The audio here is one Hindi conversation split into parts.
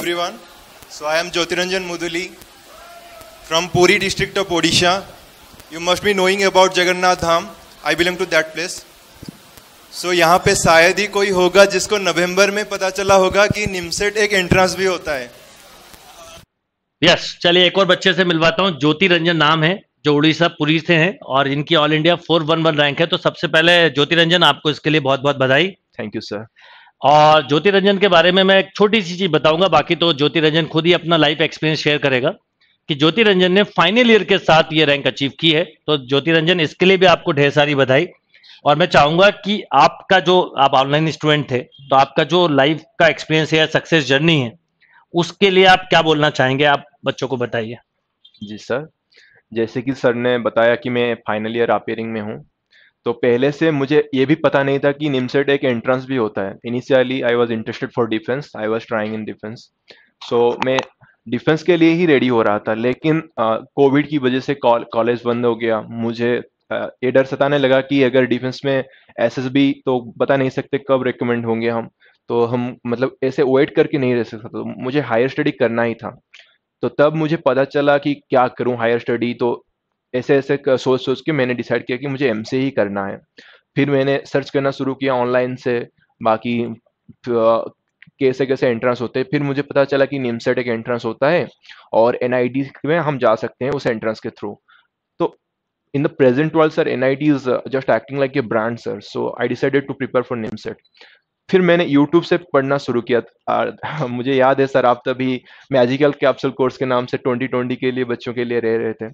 everyone. So I am Jyotiranjan Muduli from Puri district of Odisha. You must be knowing about Jagannath Dham. I belong to that place. So so, यहाँ पे शायद ही कोई होगा जिसको नवंबर में पता चला होगा कि निमसेट एक एंट्रेंस भी होता है यस yes, चलिए एक और बच्चे से मिलवाता हूँ ज्योति रंजन नाम है जो उड़ीसा पुरी से हैं और इनकी all India four one one rank है तो सबसे पहले ज्योति रंजन आपको इसके लिए बहुत बहुत बधाई थैंक यू सर और ज्योति रंजन के बारे में मैं एक छोटी सी चीज बताऊंगा बाकी तो ज्योति रंजन खुद ही अपना लाइफ एक्सपीरियंस शेयर करेगा कि ज्योति रंजन ने फाइनल ईयर के साथ ये रैंक अचीव की है तो ज्योति रंजन इसके लिए भी आपको ढेर सारी बधाई और मैं चाहूंगा कि आपका जो आप ऑनलाइन स्टूडेंट थे तो आपका जो लाइफ का एक्सपीरियंस है सक्सेस जर्नी है उसके लिए आप क्या बोलना चाहेंगे आप बच्चों को बताइए जी सर जैसे कि सर ने बताया कि मैं फाइनल ईयर अपेयरिंग में हूँ तो पहले से मुझे ये भी पता नहीं था कि निमसेट एक एंट्रेंस भी होता है initially I was interested for defence I was trying in defence so मैं डिफेंस के लिए ही रेडी हो रहा था लेकिन कोविड uh, की वजह से कॉलेज बंद हो गया मुझे uh, ये डर सताने लगा कि अगर डिफेंस में एस एस बी तो बता नहीं सकते कब रिकमेंड होंगे हम तो हम मतलब ऐसे वेट करके नहीं रह सकते तो मुझे हायर स्टडी करना ही था तो तब मुझे पता चला कि क्या करूं हायर स्टडी तो ऐसे ऐसे सोच सोच के मैंने डिसाइड किया कि मुझे एम ही करना है फिर मैंने सर्च करना शुरू किया ऑनलाइन से बाकी कैसे कैसे एंट्रेंस होते हैं फिर मुझे पता चला कि नेमसेट एक एंट्रेंस होता है और एन में हम जा सकते हैं उस एंट्रेंस के थ्रू तो in the present world sir N is just acting like a brand sir so I decided to prepare for NIMCET फिर मैंने यूट्यूब से पढ़ना शुरू किया मुझे याद है सर आप तभी मैजिकल कैप्सूल कोर्स के नाम से ट्वेंटी ट्वेंटी के लिए बच्चों के लिए रह रहे थे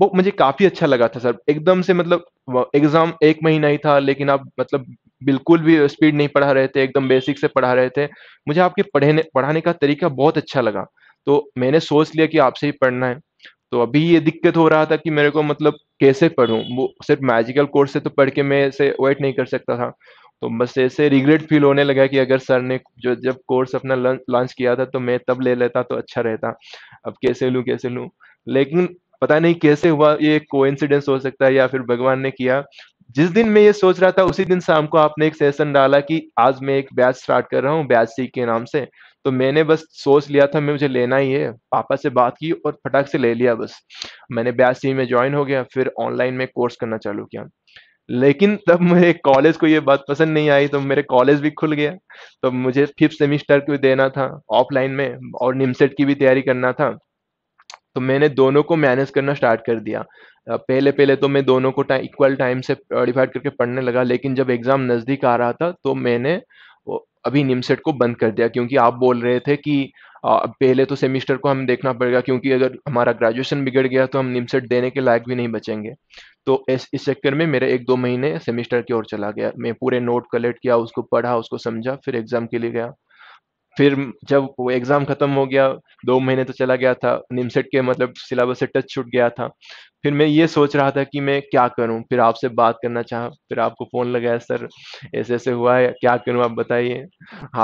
वो मुझे काफी अच्छा लगा था सर एकदम से मतलब एग्जाम एक महीना ही था लेकिन आप मतलब बिल्कुल भी स्पीड नहीं पढ़ा रहे थे एकदम बेसिक से पढ़ा रहे थे मुझे आपके पढ़ने पढ़ाने का तरीका बहुत अच्छा लगा तो मैंने सोच लिया कि आपसे ही पढ़ना है तो अभी ये दिक्कत हो रहा था कि मेरे को मतलब कैसे पढूं वो सिर्फ मैजिकल कोर्स से तो पढ़ के मैं इसे वेट नहीं कर सकता था तो बस ऐसे रिग्रेट फील होने लगा कि अगर सर ने जो जब कोर्स अपना लॉन्च किया था तो मैं तब ले लेता तो अच्छा रहता अब कैसे लूँ कैसे लूँ लेकिन पता नहीं कैसे हुआ ये कोइंसिडेंस हो सकता है या फिर भगवान ने किया जिस दिन मैं ये सोच रहा था उसी दिन शाम को आपने एक सेशन डाला कि आज मैं एक बैच स्टार्ट कर रहा हूँ बैच सी के नाम से तो मैंने बस सोच लिया था मैं मुझे लेना ही है पापा से बात की और फटाक से ले लिया बस मैंने बैच सी में ज्वाइन हो गया फिर ऑनलाइन में कोर्स करना चालू किया लेकिन तब मेरे कॉलेज को ये बात पसंद नहीं आई तो मेरे कॉलेज भी खुल गया तो मुझे फिफ्थ सेमिस्टर को देना था ऑफलाइन में और निमसेट की भी तैयारी करना था तो मैंने दोनों को मैनेज करना स्टार्ट कर दिया पहले पहले तो मैं दोनों को टाइम इक्वल टाइम से डिवाइड करके पढ़ने लगा लेकिन जब एग्ज़ाम नज़दीक आ रहा था तो मैंने अभी निमसेट को बंद कर दिया क्योंकि आप बोल रहे थे कि पहले तो सेमिस्टर को हम देखना पड़ेगा क्योंकि अगर हमारा ग्रेजुएशन बिगड़ गया तो हम निमसेट देने के लायक भी नहीं बचेंगे तो इस इस चक्कर में मेरे एक दो महीने सेमिस्टर की ओर चला गया मैं पूरे नोट कलेक्ट किया उसको पढ़ा उसको समझा फिर एग्ज़ाम के लिए गया फिर जब वो एग्ज़ाम ख़त्म हो गया दो महीने तो चला गया था निमसेट के मतलब सिलेबस से टच छूट गया था फिर मैं ये सोच रहा था कि मैं क्या करूं फिर आपसे बात करना चाह फिर आपको फ़ोन लगाया सर ऐसे ऐसे हुआ है क्या करूं आप बताइए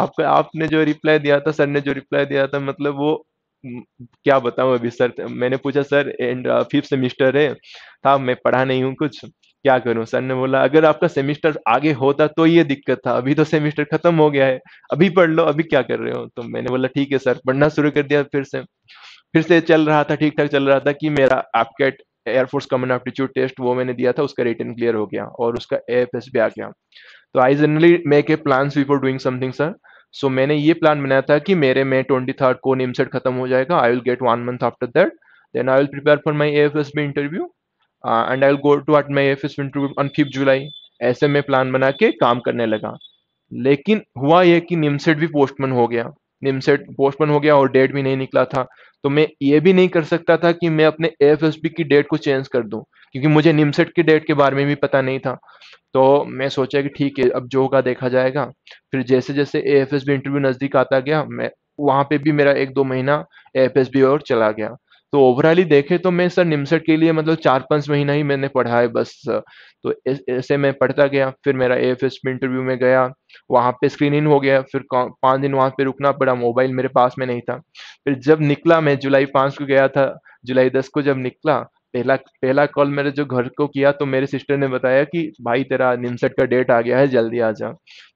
आपका आपने जो रिप्लाई दिया था सर ने जो रिप्लाई दिया था मतलब वो क्या बताऊं अभी सर मैंने पूछा सर एंड फिफ्थ सेमिस्टर है था मैं पढ़ा नहीं हूँ कुछ क्या करूं सर ने बोला अगर आपका सेमिस्टर आगे होता तो ये दिक्कत था अभी तो सेमिस्टर खत्म हो गया है अभी पढ़ लो अभी क्या कर रहे हो तो मैंने बोला ठीक है सर पढ़ना शुरू कर दिया फिर से फिर से चल रहा था ठीक ठाक चल रहा था कि मेरा AFCAT air force common aptitude test वो मैंने दिया था उसका रिटर्न क्लियर हो गया और उसका ए भी आ गया तो I generally make a plan before doing something sir so मैंने ये प्लान बनाया था कि मेरे में ट्वेंटी थर्ड को नेम सेट खत्म हो जाएगा I will get one month after that then I will prepare for my A F S B interview and I will go to at my F interview on fifth July ऐसे में प्लान बना के काम करने लगा लेकिन हुआ यह कि निमसेट भी पोस्टमैन हो गया निमसेट पोस्टमैन हो गया और डेट भी नहीं निकला था तो मैं ये भी नहीं कर सकता था कि मैं अपने एफ की डेट को चेंज कर दूं क्योंकि मुझे निमसेट की डेट के बारे में भी पता नहीं था तो मैं सोचा कि ठीक है अब जो होगा देखा जाएगा फिर जैसे जैसे ए एफ इंटरव्यू नज़दीक आता गया मैं वहाँ पे भी मेरा एक दो महीना ए एफ और चला गया तो ओवरऑली देखे तो मैं सर निमसेट के लिए मतलब चार पाँच महीना ही मैंने पढ़ा है बस तो ऐसे मैं पढ़ता गया फिर मेरा ए में इंटरव्यू में गया वहाँ पे स्क्रीन इन हो गया फिर पाँच दिन वहाँ पे रुकना पड़ा मोबाइल मेरे पास में नहीं था फिर जब निकला मैं जुलाई पाँच को गया था जुलाई दस को जब निकला पहला पहला कॉल मेरे जो घर को किया तो मेरे सिस्टर ने बताया कि भाई तेरा निमसेट का डेट आ गया है जल्दी आ जा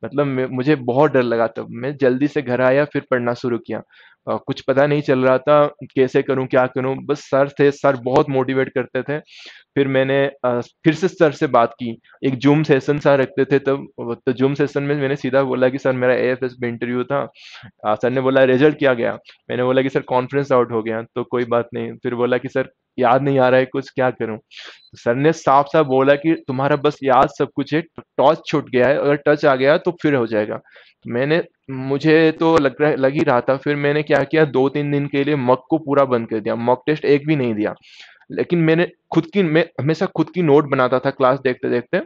मतलब मुझे बहुत डर लगा तब मैं जल्दी से घर आया फिर पढ़ना शुरू किया आ, कुछ पता नहीं चल रहा था कैसे करूं क्या करूं बस सर थे सर बहुत मोटिवेट करते थे फिर मैंने आ, फिर से सर से बात की एक जूम सेशन सा रखते थे तब तो जूम सेशन में मैंने सीधा बोला कि सर मेरा ए एफ एस में इंटरव्यू था आ, सर ने बोला रिजल्ट क्या गया मैंने बोला कि सर कॉन्फ्रेंस आउट हो गया तो कोई बात नहीं फिर बोला कि सर याद नहीं आ रहा है कुछ क्या करूं तो सर ने साफ साफ बोला कि तुम्हारा बस याद सब कुछ है टॉच छूट गया है अगर टच आ गया तो फिर हो जाएगा तो मैंने मुझे तो लग रहा लग ही रहा था फिर मैंने क्या किया दो तीन दिन के लिए मक को पूरा बंद कर दिया मक टेस्ट एक भी नहीं दिया लेकिन मैंने खुद की मैं हमेशा खुद की नोट बनाता था क्लास देखते देखते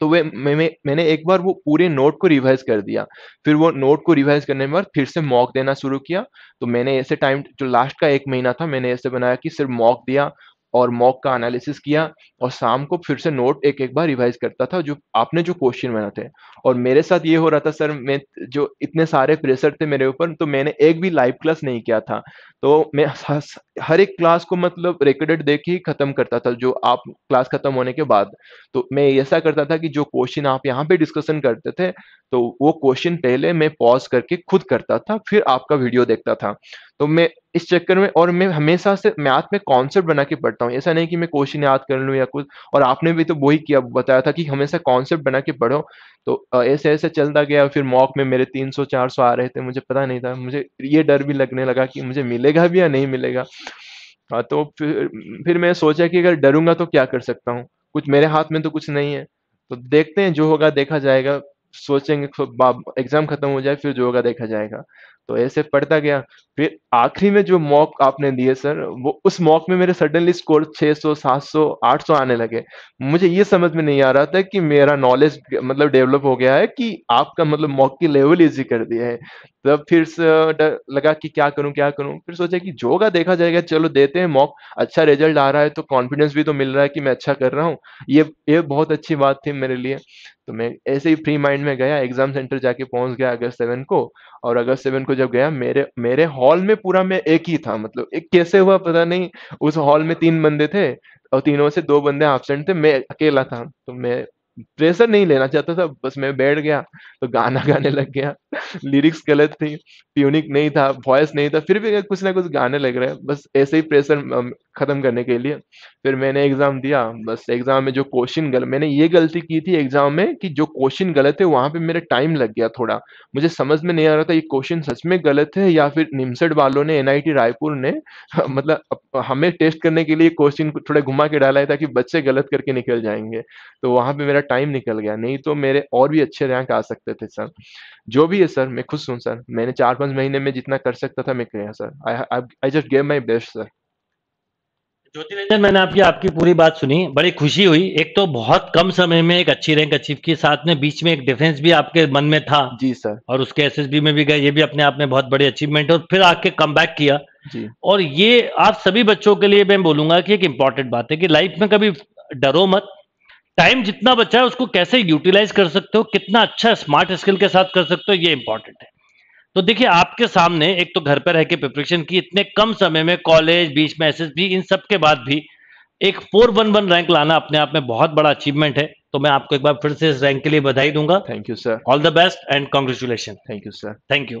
तो वे मैं, मैं, मैंने एक बार वो पूरे नोट को रिवाइज कर दिया फिर वो नोट को रिवाइज करने के बाद फिर से मॉक देना शुरू किया तो मैंने ऐसे टाइम जो लास्ट का एक महीना था मैंने ऐसे बनाया कि सिर्फ मॉक दिया और मॉक का एनालिसिस किया और शाम को फिर से नोट एक एक बार रिवाइज करता था जो आपने जो क्वेश्चन बनाए थे और मेरे साथ ये हो रहा था सर मैं जो इतने सारे प्रेशर थे मेरे ऊपर तो मैंने एक भी लाइव क्लास नहीं किया था तो मैं हर एक क्लास को मतलब रिकॉर्डेड देख ही खत्म करता था जो आप क्लास खत्म होने के बाद तो मैं ऐसा करता था कि जो क्वेश्चन आप यहाँ पे डिस्कशन करते थे तो वो क्वेश्चन पहले मैं पॉज करके खुद करता था फिर आपका वीडियो देखता था तो मैं इस चक्कर में और मैं हमेशा से मैथ में कॉन्सेप्ट बना के पढ़ता हूँ ऐसा नहीं कि मैं क्वेश्चन याद कर लूँ या कुछ और आपने भी तो वही किया बताया था कि हमेशा कॉन्सेप्ट बना के पढ़ो तो ऐसे ऐसे चलता गया फिर मॉक में मेरे 300 400 आ रहे थे मुझे पता नहीं था मुझे ये डर भी लगने लगा कि मुझे मिलेगा भी या नहीं मिलेगा तो फिर फिर मैं सोचा कि अगर डरूंगा तो क्या कर सकता हूँ कुछ मेरे हाथ में तो कुछ नहीं है तो देखते हैं जो होगा देखा जाएगा सोचेंगे एग्जाम खत्म हो जाए फिर जो होगा देखा जाएगा तो ऐसे पढ़ता गया फिर आखिरी में जो मॉक आपने दिए सर वो उस मॉक में मेरे सडनली स्कोर 600 700 800 आने लगे मुझे ये समझ में नहीं आ रहा था कि मेरा नॉलेज मतलब डेवलप हो गया है कि आपका मतलब मॉक की लेवल इजी कर दिया है तब फिर लगा कि क्या करूं क्या करूं फिर सोचा कि जो का देखा जाएगा चलो देते हैं मॉक अच्छा रिजल्ट आ रहा है तो कॉन्फिडेंस भी तो मिल रहा है कि मैं अच्छा कर रहा हूँ ये ये बहुत अच्छी बात थी मेरे लिए तो मैं ऐसे ही फ्री माइंड में गया एग्जाम सेंटर जाके पहुंच गया अगस्त सेवन को और अगस्त सेवन को जब गया मेरे मेरे हॉल में पूरा मैं एक ही था मतलब एक कैसे हुआ पता नहीं उस हॉल में तीन बंदे थे और तीनों से दो बंदे एबसेंट थे मैं अकेला था तो मैं प्रेशर नहीं लेना चाहता था बस मैं बैठ गया तो गाना गाने लग गया लिरिक्स गलत थी ट्यूनिक नहीं था वॉइस नहीं था फिर भी कुछ ना कुछ गाने लग रहे बस ऐसे ही प्रेशर ख़त्म करने के लिए फिर मैंने एग्ज़ाम दिया बस एग्ज़ाम में जो क्वेश्चन गलत मैंने ये गलती की थी एग्ज़ाम में कि जो क्वेश्चन गलत है वहाँ पे मेरा टाइम लग गया थोड़ा मुझे समझ में नहीं आ रहा था ये क्वेश्चन सच में गलत है या फिर निमसड वालों ने एनआईटी रायपुर ने मतलब हमें टेस्ट करने के लिए क्वेश्चन थोड़ा घुमा के डाला है ताकि बच्चे गलत करके निकल जाएंगे तो वहाँ पर मेरा टाइम निकल गया नहीं तो मेरे और भी अच्छे रैंक आ सकते थे सर जो भी है सर मैं खुश हूँ सर मैंने चार पाँच महीने में जितना कर सकता था मैं किया sir I just gave my best sir Jyotiranjan मैंने आपकी आपकी पूरी बात सुनी बड़ी खुशी हुई एक तो बहुत कम समय में एक अच्छी रैंक अचीव की साथ में बीच में एक डिफेंस भी आपके मन में था जी सर और उसके एस में भी गए ये भी अपने आप में बहुत बड़ी अचीवमेंट है और फिर आके कम किया जी और ये आप सभी बच्चों के लिए मैं बोलूंगा कि एक इम्पॉर्टेंट बात है कि लाइफ में कभी डरो मत टाइम जितना बचा है उसको कैसे यूटिलाइज कर सकते हो कितना अच्छा स्मार्ट स्किल के साथ कर सकते हो ये इंपॉर्टेंट है तो देखिए आपके सामने एक तो घर पर रह के प्रिपरेशन की इतने कम समय में कॉलेज बीच में एसएसबी इन सब के बाद भी एक 411 रैंक लाना अपने आप में बहुत बड़ा अचीवमेंट है तो मैं आपको एक बार फिर से इस रैंक के लिए बधाई दूंगा thank you sir all the best and congratulation thank you sir thank you